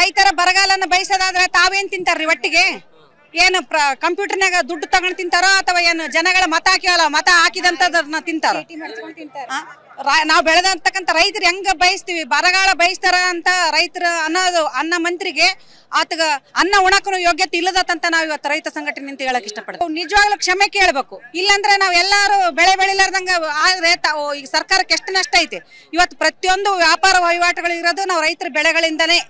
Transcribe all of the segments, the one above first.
ರೈತರ ಬರಗಾಲನ ಬಯಸೋದಾದ್ರೆ ತಾವೇನ್ ತಿಂತಾರ್ರಿ ಒಟ್ಟಿಗೆ ಏನು ಪ್ರ ಕಂಪ್ಯೂಟರ್ನಾಗ ದುಡ್ಡು ತಗೊಂಡ್ ತಿಂತಾರೋ ಅಥವಾ ಏನು ಜನಗಳ ಮತ ಹಾಕಿವಲ್ಲ ಮತ ಹಾಕಿದಂತ ತಿಂತಾರ ನಾವು ಬೆಳೆದಂತಕ್ಕಂಥ ರೈತರು ಹೆಂಗ ಬಯಸ್ತೀವಿ ಬರಗಾಲ ಬಯಸ್ತಾರ ಅಂತ ರೈತರ ಅನ್ನೋದು ಅನ್ನ ಮಂತ್ರಿಗೆ ಆತಗ ಅನ್ನ ಉಣಕನು ಯೋಗ್ಯತೆ ಇಲ್ಲದಂತ ನಾವು ಇವತ್ತು ರೈತ ಸಂಘಟನೆ ಅಂತ ಹೇಳಕ್ ಇಷ್ಟಪಡ್ತೀವಿ ನಿಜವಾಗ್ಲೂ ಕ್ಷಮೆ ಕೇಳಬೇಕು ಇಲ್ಲಾಂದ್ರೆ ನಾವು ಎಲ್ಲರೂ ಬೆಳೆ ಬೆಳಿಲಾರ್ದಂಗ ಆದ್ರೆ ಈ ಸರ್ಕಾರಕ್ಕೆ ಎಷ್ಟು ನಷ್ಟ ಐತೆ ಇವತ್ತು ಪ್ರತಿಯೊಂದು ವ್ಯಾಪಾರ ವಹಿವಾಟುಗಳು ಇರೋದು ನಾವು ರೈತರ ಬೆಳೆಗಳಿಂದನೇ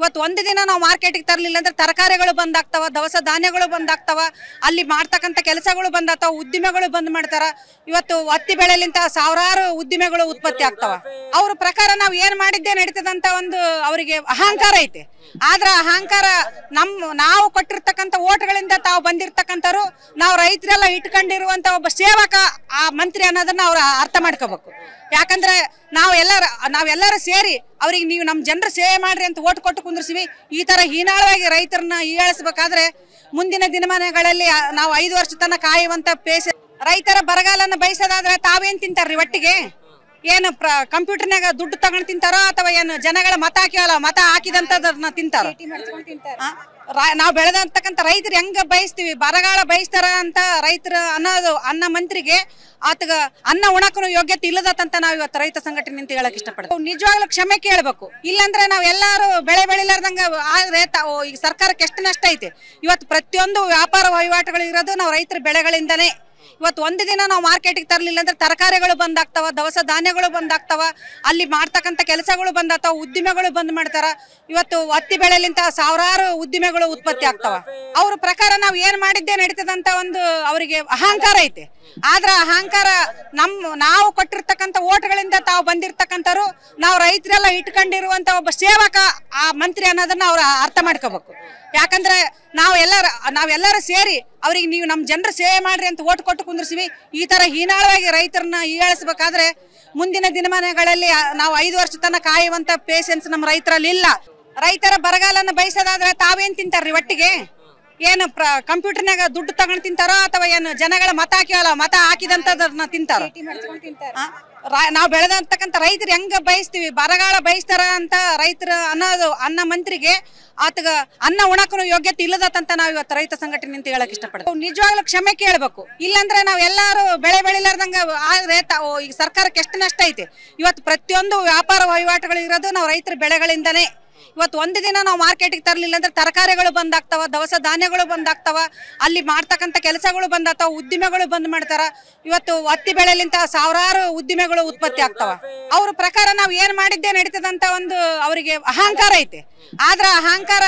ಇವತ್ತು ಒಂದು ದಿನ ನಾವು ಮಾರ್ಕೆಟಿಗೆ ತರಲಿಲ್ಲ ಅಂದ್ರೆ ತರಕಾರಿಗಳು ಬಂದಾಗ್ತಾವ ದವಸ ಧಾನ್ಯಗಳು ಬಂದಾಗ್ತಾವ ಅಲ್ಲಿ ಮಾಡ್ತಕ್ಕಂಥ ಕೆಲಸಗಳು ಆಗ್ತಾವ ಉದ್ದಿಮೆಗಳು ಬಂದ್ ಮಾಡ್ತಾರ ಇವತ್ತು ಹತ್ತಿ ಬೆಳೆಲಿಂತ ಸಾವಿರಾರು ಉದ್ದಿಮೆಗಳು ಉತ್ಪತ್ತಿ ಆಗ್ತಾವ ಅವ್ರ ಪ್ರಕಾರ ನಾವು ಏನ್ ಮಾಡಿದ್ದೇ ನಡೀತದಂತ ಒಂದು ಅವರಿಗೆ ಅಹಂಕಾರ ಐತೆ ಆದ್ರ ಅಹಂಕಾರ ನಮ್ ನಾವು ಕೊಟ್ಟಿರ್ತಕ್ಕಂಥ ಓಟ್ಗಳಿಂದ ತಾವು ಬಂದಿರ್ತಕ್ಕಂಥವ್ರು ನಾವು ರೈತರೆಲ್ಲ ಇಟ್ಕೊಂಡಿರುವಂತ ಒಬ್ಬ ಸೇವಕ ಆ ಮಂತ್ರಿ ಅನ್ನೋದನ್ನ ಅವ್ರ ಅರ್ಥ ಮಾಡ್ಕೋಬೇಕು ಯಾಕಂದ್ರೆ ನಾವು ಎಲ್ಲರ ನಾವೆಲ್ಲರೂ ಸೇರಿ ಅವ್ರಿಗೆ ನೀವು ನಮ್ಮ ಜನರ ಸೇವೆ ಮಾಡ್ರಿ ಅಂತ ಓಟ್ ಕೊಟ್ಟು ಕುಂದಿರ್ಸಿವಿ ಈ ತರ ಹೀನಾಳವಾಗಿ ರೈತರನ್ನ ಈಳೇಳಿಸ್ಬೇಕಾದ್ರೆ ಮುಂದಿನ ದಿನಮಾನಗಳಲ್ಲಿ ನಾವು ಐದು ವರ್ಷ ತನಕ ಕಾಯುವಂತ ಪೇಸ ರೈತರ ಬರಗಾಲನ್ನ ಬಯಸೋದಾದ್ರೆ ತಾವೇನ್ ತಿಂತಾರ್ರಿ ಒಟ್ಟಿಗೆ ಏನು ಪ್ರ ಕಂಪ್ಯೂಟರ್ನಾಗ ದುಡ್ಡು ತಗೊಂಡ್ ತಿಂತಾರೋ ಅಥವಾ ಏನು ಜನಗಳ ಮತ ಹಾಕಿವಲ್ಲ ಮತ ಹಾಕಿದಂತದನ್ನ ತಿಂತಾರ ನಾವು ಬೆಳೆದಂತಕ್ಕಂಥ ರೈತರು ಹೆಂಗ ಬಯಸ್ತೀವಿ ಬರಗಾಲ ಬಯಸ್ತಾರ ಅಂತ ರೈತರ ಅನ್ನೋದು ಅನ್ನ ಮಂತ್ರಿಗೆ ಆತಗ ಅನ್ನ ಉಣಕ ಯೋಗ್ಯತೆ ಇಲ್ಲದಂತ ನಾವು ಇವತ್ತು ರೈತ ಸಂಘಟನೆ ಅಂತ ಹೇಳಕ್ ಇಷ್ಟಪಡ್ತೀವಿ ನಿಜವಾಗ್ಲೂ ಕ್ಷಮೆ ಕೇಳಬೇಕು ಇಲ್ಲಾಂದ್ರೆ ನಾವು ಎಲ್ಲರೂ ಬೆಳೆ ಬೆಳಿಲಾರ್ದಂಗ ಆದ್ರೆ ಈಗ ಸರ್ಕಾರಕ್ಕೆ ಎಷ್ಟು ನಷ್ಟ ಐತೆ ಇವತ್ತು ಪ್ರತಿಯೊಂದು ವ್ಯಾಪಾರ ವಹಿವಾಟುಗಳು ಇರೋದು ನಾವು ರೈತರ ಬೆಳೆಗಳಿಂದನೇ ಇವತ್ತು ಒಂದು ದಿನ ನಾವು ಮಾರ್ಕೆಟಿಗೆ ತರಲಿಲ್ಲ ಅಂದ್ರೆ ತರಕಾರಿಗಳು ಬಂದಾಗ್ತಾವ ದವಸ ಧಾನ್ಯಗಳು ಬಂದಾಗ್ತಾವ ಅಲ್ಲಿ ಮಾಡ್ತಕ್ಕಂಥ ಕೆಲಸಗಳು ಬಂದಾಗ್ತಾವ ಉದ್ದಿಮೆಗಳು ಬಂದ್ ಮಾಡ್ತಾರ ಇವತ್ತು ಹತ್ತಿ ಬೆಳೆಲಿಂತ ಸಾವಿರಾರು ಉದ್ದಿಮೆಗಳು ಉತ್ಪತ್ತಿ ಆಗ್ತಾವ ಅವ್ರ ಪ್ರಕಾರ ನಾವು ಏನ್ ಮಾಡಿದ್ದೇ ನಡೀತದಂತ ಒಂದು ಅವರಿಗೆ ಅಹಂಕಾರ ಐತೆ ಆದ್ರ ಅಹಂಕಾರ ನಮ್ ನಾವು ಕೊಟ್ಟಿರ್ತಕ್ಕಂಥ ಓಟ್ಗಳಿಂದ ತಾವು ಬಂದಿರ್ತಕ್ಕಂಥವ್ರು ನಾವು ರೈತರೆಲ್ಲ ಇಟ್ಕೊಂಡಿರುವಂತ ಒಬ್ಬ ಸೇವಕ ಆ ಮಂತ್ರಿ ಅನ್ನೋದನ್ನ ಅವ್ರ ಅರ್ಥ ಮಾಡ್ಕೋಬೇಕು ಯಾಕಂದ್ರೆ ನಾವು ಎಲ್ಲರ ನಾವೆಲ್ಲರೂ ಸೇರಿ ಅವ್ರಿಗೆ ನೀವು ನಮ್ಮ ಜನರ ಸೇವೆ ಮಾಡ್ರಿ ಅಂತ ಓಟ್ ಕೊಟ್ಟು ಕುಂದಿರ್ಸಿವಿ ಈ ತರ ಹೀನಾಳವಾಗಿ ರೈತರನ್ನ ಈಳಿಸ್ಬೇಕಾದ್ರೆ ಮುಂದಿನ ದಿನಮಾನಗಳಲ್ಲಿ ನಾವು ಐದು ವರ್ಷ ತನಕ ಕಾಯುವಂತ ಪೇಷನ್ಸ್ ನಮ್ಮ ರೈತರಲ್ಲಿ ಇಲ್ಲ ರೈತರ ಬರಗಾಲನ್ನ ಬಯಸೋದಾದ್ರೆ ತಾವೇನ್ ತಿಂತಾರ್ರಿ ಒಟ್ಟಿಗೆ ಏನು ಪ್ರ ಕಂಪ್ಯೂಟರ್ನಾಗ ದುಡ್ಡು ತಗೊಂಡ್ ತಿಂತಾರೋ ಅಥವಾ ಏನು ಜನಗಳ ಮತ ಹಾಕಿವಲ್ಲ ಮತ ಹಾಕಿದಂಥದನ್ನ ತಿಂತಾರೋ ನಾವು ಬೆಳೆದಂತಕ್ಕಂಥ ರೈತರು ಹೆಂಗ ಬಯಸ್ತೀವಿ ಬರಗಾಲ ಬಯಸ್ತಾರ ಅಂತ ರೈತರು ಅನ್ನೋದು ಅನ್ನ ಮಂತ್ರಿಗೆ ಆತಗ ಅನ್ನ ಉಣಕನು ಯೋಗ್ಯತೆ ಇಲ್ಲದಂತ ನಾವು ಇವತ್ತು ರೈತ ಸಂಘಟನೆ ಅಂತ ಹೇಳಕ್ ಇಷ್ಟಪಡ್ತೀವಿ ನಿಜವಾಗ್ಲೂ ಕ್ಷಮೆ ಕೇಳಬೇಕು ಇಲ್ಲಾಂದ್ರೆ ನಾವು ಎಲ್ಲಾರು ಬೆಳೆ ಬೆಳಿಲಾರ್ದಂಗ ಆದ್ರೆ ಈಗ ಸರ್ಕಾರಕ್ಕೆ ಎಷ್ಟು ನಷ್ಟ ಐತೆ ಇವತ್ತು ಪ್ರತಿಯೊಂದು ವ್ಯಾಪಾರ ವಹಿವಾಟುಗಳು ಇರೋದು ನಾವು ರೈತರ ಬೆಳೆಗಳಿಂದನೇ ಇವತ್ತು ಒಂದು ದಿನ ನಾವು ಮಾರ್ಕೆಟಿಗೆ ತರಲಿಲ್ಲ ಅಂದ್ರೆ ತರಕಾರಿಗಳು ಬಂದಾಗ್ತಾವ ದವಸ ಧಾನ್ಯಗಳು ಬಂದಾಗ್ತಾವ ಅಲ್ಲಿ ಮಾಡ್ತಕ್ಕಂಥ ಕೆಲಸಗಳು ಬಂದಾಗ್ತಾವ ಉದ್ದಿಮೆಗಳು ಬಂದ್ ಮಾಡ್ತಾರ ಇವತ್ತು ಹತ್ತಿ ಬೆಳೆಲಿಂತ ಸಾವಿರಾರು ಉದ್ದಿಮೆಗಳು ಉತ್ಪತ್ತಿ ಆಗ್ತಾವ ಅವ್ರ ಪ್ರಕಾರ ನಾವು ಏನ್ ಮಾಡಿದ್ದೇ ನಡೀತದಂತ ಒಂದು ಅವರಿಗೆ ಅಹಂಕಾರ ಐತೆ ಆದ್ರ ಅಹಂಕಾರ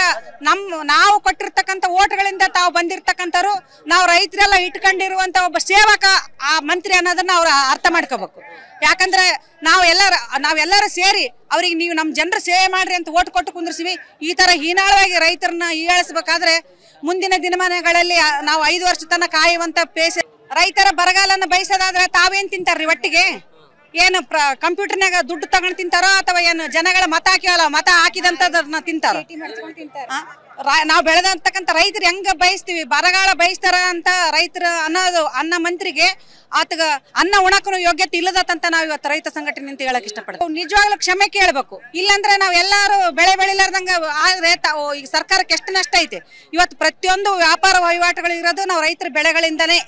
ನಮ್ ನಾವು ಕೊಟ್ಟಿರ್ತಕ್ಕಂಥ ಓಟ್ಗಳಿಂದ ತಾವು ಬಂದಿರ್ತಕ್ಕಂಥವ್ರು ನಾವು ರೈತರೆಲ್ಲ ಇಟ್ಕೊಂಡಿರುವಂತ ಒಬ್ಬ ಸೇವಕ ಆ ಮಂತ್ರಿ ಅನ್ನೋದನ್ನ ಅವ್ರ ಅರ್ಥ ಮಾಡ್ಕೋಬೇಕು ಯಾಕಂದ್ರೆ ನಾವೆಲ್ಲರ ನಾವೆಲ್ಲರೂ ಸೇರಿ ಅವ್ರಿಗೆ ನೀವು ನಮ್ಮ ಜನರ ಸೇವೆ ಮಾಡ್ರಿ ಅಂತ ಓಟ್ ಕೊಟ್ಟು ಕುಂದಿರ್ಸಿವಿ ಈ ತರ ಹೀನಾಳವಾಗಿ ರೈತರನ್ನ ಈಗಾಳಿಸಬೇಕಾದ್ರೆ ಮುಂದಿನ ದಿನಮಾನಗಳಲ್ಲಿ ನಾವು ಐದು ವರ್ಷ ತನಕ ಕಾಯುವಂತ ಪೇಸೆ ರೈತರ ಬರಗಾಲನ್ನ ಬಯಸೋದಾದ್ರೆ ತಾವೇನ್ ತಿಂತಾರ್ರಿ ಒಟ್ಟಿಗೆ ಏನು ಪ್ರ ಕಂಪ್ಯೂಟರ್ನಾಗ ದುಡ್ಡು ತಗೊಂಡ್ ತಿಂತಾರೋ ಅಥವಾ ಏನು ಜನಗಳ ಮತ ಹಾಕಿಯಲ್ಲ ಮತ ಹಾಕಿದಂತದನ್ನ ತಿಂತಾರ ನಾವು ಬೆಳೆದಂತಕ್ಕಂಥ ರೈತರು ಹೆಂಗ ಬಯಸ್ತೀವಿ ಬರಗಾಲ ಬಯಸ್ತಾರ ಅಂತ ರೈತರ ಅನ್ನೋದು ಅನ್ನ ಮಂತ್ರಿಗೆ ಆತಗ ಅನ್ನ ಉಣಕನು ಯೋಗ್ಯತೆ ಇಲ್ಲದಂತ ನಾವು ಇವತ್ತು ರೈತ ಸಂಘಟನೆ ಅಂತ ಹೇಳಕ್ ಇಷ್ಟಪಡ್ತೀವಿ ನಿಜವಾಗ್ಲೂ ಕ್ಷಮೆ ಕೇಳಬೇಕು ಇಲ್ಲಾಂದ್ರೆ ನಾವು ಎಲ್ಲಾರು ಬೆಳೆ ಬೆಳಿಲಾರ್ದಂಗ ಆದ್ರೆ ಈ ಸರ್ಕಾರಕ್ಕೆ ಎಷ್ಟು ನಷ್ಟ ಐತೆ ಇವತ್ತು ಪ್ರತಿಯೊಂದು ವ್ಯಾಪಾರ ವಹಿವಾಟುಗಳು ಇರೋದು ನಾವು ರೈತರ ಬೆಳೆಗಳಿಂದನೇ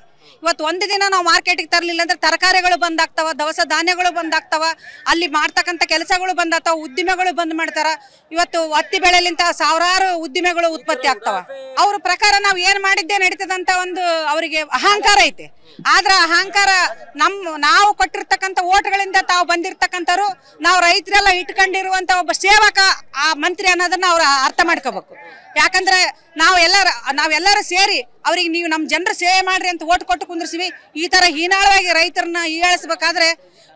ಇವತ್ತು ಒಂದು ದಿನ ನಾವು ಮಾರ್ಕೆಟಿಗೆ ತರಲಿಲ್ಲ ಅಂದ್ರೆ ತರಕಾರಿಗಳು ಬಂದಾಗ್ತಾವ ದವಸ ಧಾನ್ಯಗಳು ಬಂದಾಗ್ತಾವ ಅಲ್ಲಿ ಮಾಡ್ತಕ್ಕಂಥ ಕೆಲಸಗಳು ಬಂದಾಗ್ತಾವ ಉದ್ದಿಮೆಗಳು ಬಂದ್ ಮಾಡ್ತಾರ ಇವತ್ತು ಹತ್ತಿ ಬೆಳೆಲಿಂತ ಸಾವಿರಾರು ಉದ್ದಿಮೆಗಳು ಉತ್ಪತ್ತಿ ಆಗ್ತಾವ ಅವ್ರ ಪ್ರಕಾರ ನಾವು ಏನ್ ಮಾಡಿದ್ದೇ ನಡೀತದಂತ ಒಂದು ಅವರಿಗೆ ಅಹಂಕಾರ ಐತೆ ಆದ್ರ ಅಹಂಕಾರ ನಮ್ ನಾವು ಕೊಟ್ಟಿರ್ತಕ್ಕಂಥ ಓಟ್ಗಳಿಂದ ತಾವು ಬಂದಿರ್ತಕ್ಕಂಥವ್ರು ನಾವು ರೈತರೆಲ್ಲ ಇಟ್ಕೊಂಡಿರುವಂತ ಒಬ್ಬ ಸೇವಕ ಆ ಮಂತ್ರಿ ಅನ್ನೋದನ್ನ ಅವ್ರು ಅರ್ಥ ಮಾಡ್ಕೋಬೇಕು ಯಾಕಂದ್ರೆ ನಾವು ಎಲ್ಲರ ನಾವೆಲ್ಲರೂ ಸೇರಿ ಅವ್ರಿಗೆ ನೀವು ನಮ್ಮ ಜನರು ಸೇವೆ ಮಾಡ್ರಿ ಅಂತ ಓಟ್ ಕೊಟ್ಟು ಕುಂದಿರ್ಸಿವಿ ಈ ತರ ಹೀನಾಳವಾಗಿ ರೈತರನ್ನ ಹೀಯಾಳಿಸ್ಬೇಕಾದ್ರೆ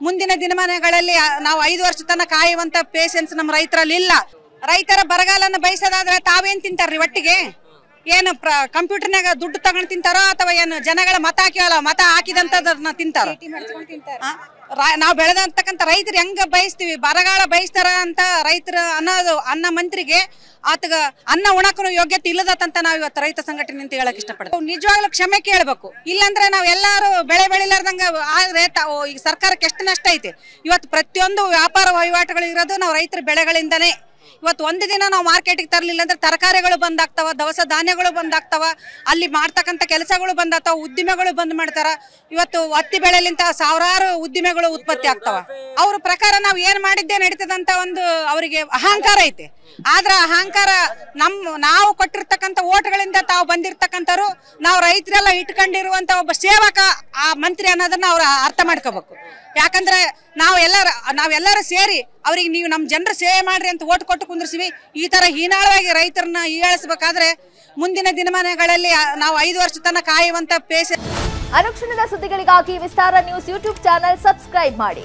ಮುಂದಿನ ದಿನಮಾನಗಳಲ್ಲಿ ನಾವು ಐದು ವರ್ಷ ತನಕ ಕಾಯುವಂತ ಪೇಷನ್ಸ್ ನಮ್ಮ ರೈತರಲ್ಲಿ ಇಲ್ಲ ರೈತರ ಬರಗಾಲನ್ನು ಬಯಸೋದಾದ್ರೆ ತಾವೇನ್ ತಿಂತಾರ್ರಿ ಒಟ್ಟಿಗೆ ಏನು ಪ್ರ ಕಂಪ್ಯೂಟರ್ನಾಗ ದುಡ್ಡು ತಗೊಂಡು ತಿಂತಾರೋ ಅಥವಾ ಏನು ಜನಗಳ ಮತ ಹಾಕಿವಲ್ಲ ಮತ ಹಾಕಿದಂಥದನ್ನ ತಿಂತಾರ ನಾವು ಬೆಳೆದಂತಕ್ಕಂಥ ರೈತರು ಹೆಂಗ ಬಯಸ್ತೀವಿ ಬರಗಾಲ ಬಯಸ್ತಾರ ಅಂತ ರೈತರ ಅನ್ನೋದು ಅನ್ನ ಮಂತ್ರಿಗೆ ಆತಗ ಅನ್ನ ಉಣಕನು ಯೋಗ್ಯತೆ ಇಲ್ಲದಂತ ನಾವು ಇವತ್ತು ರೈತ ಸಂಘಟನೆ ಅಂತ ಹೇಳಕ್ ಇಷ್ಟಪಡ್ತೀವಿ ನಿಜವಾಗ್ಲೂ ಕ್ಷಮೆ ಕೇಳಬೇಕು ಇಲ್ಲಾಂದ್ರೆ ನಾವು ಎಲ್ಲರೂ ಬೆಳೆ ಬೆಳಿಲಾರ್ದಂಗ ಆದ್ರೆ ಈಗ ಸರ್ಕಾರಕ್ಕೆ ಎಷ್ಟು ನಷ್ಟ ಐತೆ ಇವತ್ತು ಪ್ರತಿಯೊಂದು ವ್ಯಾಪಾರ ವಹಿವಾಟುಗಳು ಇರೋದು ನಾವು ರೈತರ ಬೆಳೆಗಳಿಂದನೇ ಇವತ್ತು ಒಂದು ದಿನ ನಾವು ಮಾರ್ಕೆಟಿಗೆ ತರಲಿಲ್ಲ ಅಂದ್ರೆ ತರಕಾರಿಗಳು ಬಂದಾಗ್ತಾವ ದವಸ ಧಾನ್ಯಗಳು ಬಂದಾಗ್ತಾವ ಅಲ್ಲಿ ಮಾಡ್ತಕ್ಕಂಥ ಕೆಲಸಗಳು ಬಂದಾಗ್ತಾವ ಉದ್ದಿಮೆಗಳು ಬಂದ್ ಮಾಡ್ತಾರ ಇವತ್ತು ಹತ್ತಿ ಬೆಳೆಲಿಂತ ಸಾವಿರಾರು ಉದ್ದಿಮೆಗಳು ಉತ್ಪತ್ತಿ ಆಗ್ತಾವ ಅವ್ರ ಪ್ರಕಾರ ನಾವು ಏನ್ ಮಾಡಿದ್ದೆ ನಡೀತದಂತ ಒಂದು ಅವರಿಗೆ ಅಹಂಕಾರ ಐತೆ ಆದ್ರ ಅಹಂಕಾರ ನಮ್ ನಾವು ಕೊಟ್ಟಿರ್ತಕ್ಕಂಥ ಓಟ್ಗಳಿಂದ ತಾವು ಬಂದಿರ್ತಕ್ಕಂಥವ್ರು ನಾವು ರೈತರೆಲ್ಲ ಇಟ್ಕೊಂಡಿರುವಂತ ಒಬ್ಬ ಸೇವಕ ಆ ಮಂತ್ರಿ ಅನ್ನೋದನ್ನ ಅವ್ರ ಅರ್ಥ ಮಾಡ್ಕೋಬೇಕು ಯಾಕಂದ್ರೆ ನಾವೆಲ್ಲರ ನಾವೆಲ್ಲರೂ ಸೇರಿ ಅವ್ರಿಗೆ ನೀವು ನಮ್ಮ ಜನರ ಸೇವೆ ಮಾಡ್ರಿ ಅಂತ ಓಟ್ ಕೊಟ್ಟು ಕುಂದಿರ್ಸಿವಿ ಈ ತರ ಹೀನಾಳವಾಗಿ ರೈತರನ್ನ ಹೀಯಾಳಿಸಬೇಕಾದ್ರೆ ಮುಂದಿನ ದಿನಮಾನಗಳಲ್ಲಿ ನಾವು ಐದು ವರ್ಷ ತನಕ ಕಾಯುವಂತ ಪೇಸ ಅನುಕ್ಷಣದ ಸುದ್ದಿಗಳಿಗಾಗಿ Vistara news YouTube channel subscribe ಮಾಡಿ